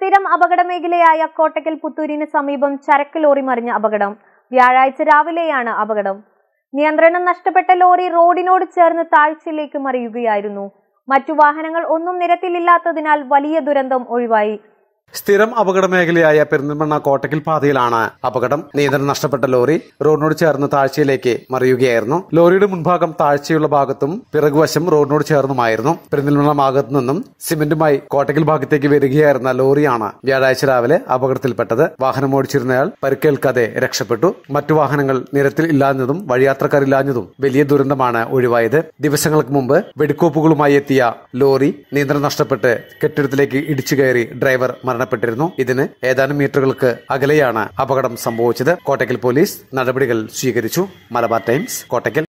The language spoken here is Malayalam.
സ്ഥിരം അപകട മേഖലയായ കോട്ടക്കൽ പുത്തൂരിന് സമീപം ചരക്ക് ലോറി മറിഞ്ഞ അപകടം വ്യാഴാഴ്ച രാവിലെയാണ് അപകടം നിയന്ത്രണം നഷ്ടപ്പെട്ട ലോറി റോഡിനോട് ചേർന്ന് താഴ്ചയിലേക്ക് മറിയുകയായിരുന്നു മറ്റു വാഹനങ്ങൾ ഒന്നും നിരത്തിലില്ലാത്തതിനാൽ വലിയ ദുരന്തം ഒഴിവായി സ്ഥിരം അപകട മേഖലയായ പെരിന്തൽമണ്ണ കോട്ടക്കൽ പാതയിലാണ് അപകടം നിയന്ത്രണം നഷ്ടപ്പെട്ട ലോറി റോഡിനോട് ചേർന്ന് താഴ്ചയിലേക്ക് മറിയുകയായിരുന്നു ലോറിയുടെ മുൻഭാഗം താഴ്ചയുള്ള ഭാഗത്തും പിറകുവശം റോഡിനോട് ചേർന്നുമായിരുന്നു പെരിന്തൽമണ്ണ ഭാഗത്തു നിന്നും സിമന്റുമായി കോട്ടക്കൽ ഭാഗത്തേക്ക് വരികയായിരുന്ന ലോറിയാണ് വ്യാഴാഴ്ച രാവിലെ അപകടത്തിൽപ്പെട്ടത് വാഹനം ഓടിച്ചിരുന്നയാൾ പരിക്കേൽക്കാതെ രക്ഷപ്പെട്ടു മറ്റു വാഹനങ്ങൾ നിരത്തിൽ ഇല്ലാഞ്ഞതും വഴിയാത്രക്കാരില്ലാഞ്ഞതും വലിയ ദുരന്തമാണ് ഒഴിവായത് ദിവസങ്ങൾക്ക് മുമ്പ് വെടിക്കോപ്പുകളുമായി എത്തിയ ലോറി നിയന്ത്രണം നഷ്ടപ്പെട്ട് കെട്ടിടത്തിലേക്ക് ഇടിച്ചു ഡ്രൈവർ മരണം മരണപ്പെട്ടിരുന്നു ഇതിന് ഏതാനും മീറ്ററുകൾക്ക് അകലെയാണ് അപകടം സംഭവിച്ചത് കോട്ടയ്ക്കൽ പോലീസ് നടപടികൾ സ്വീകരിച്ചു മലബാർ ടൈംസ് കോട്ടയ്ക്കൽ